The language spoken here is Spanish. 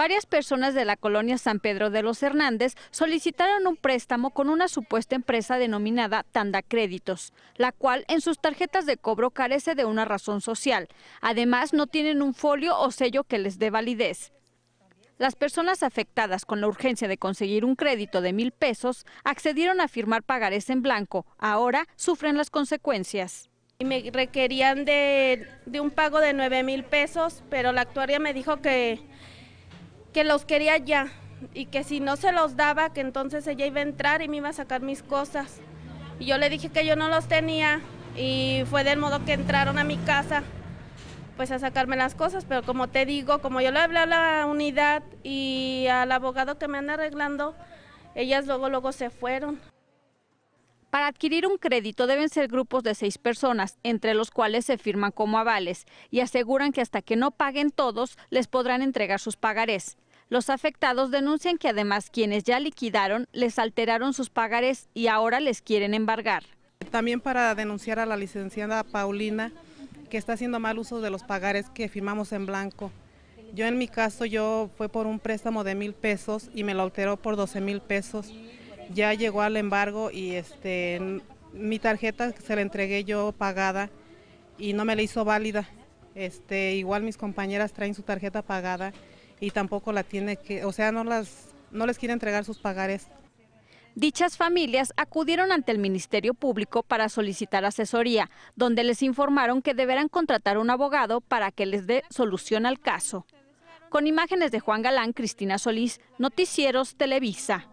Varias personas de la colonia San Pedro de los Hernández solicitaron un préstamo con una supuesta empresa denominada Tanda Créditos, la cual en sus tarjetas de cobro carece de una razón social. Además, no tienen un folio o sello que les dé validez. Las personas afectadas con la urgencia de conseguir un crédito de mil pesos accedieron a firmar pagarés en blanco. Ahora sufren las consecuencias. Y me requerían de, de un pago de nueve mil pesos, pero la actuaria me dijo que que los quería ya y que si no se los daba, que entonces ella iba a entrar y me iba a sacar mis cosas. Y yo le dije que yo no los tenía y fue del modo que entraron a mi casa pues a sacarme las cosas, pero como te digo, como yo le hablé a la unidad y al abogado que me anda arreglando, ellas luego luego se fueron. Para adquirir un crédito deben ser grupos de seis personas, entre los cuales se firman como avales y aseguran que hasta que no paguen todos les podrán entregar sus pagarés. Los afectados denuncian que además quienes ya liquidaron les alteraron sus pagares y ahora les quieren embargar. También para denunciar a la licenciada Paulina que está haciendo mal uso de los pagares que firmamos en blanco. Yo en mi caso yo fue por un préstamo de mil pesos y me lo alteró por 12 mil pesos. Ya llegó al embargo y este mi tarjeta se la entregué yo pagada y no me la hizo válida. Este, igual mis compañeras traen su tarjeta pagada y tampoco la tiene que, o sea, no las no les quiere entregar sus pagares. Dichas familias acudieron ante el Ministerio Público para solicitar asesoría, donde les informaron que deberán contratar un abogado para que les dé solución al caso. Con imágenes de Juan Galán, Cristina Solís, Noticieros Televisa.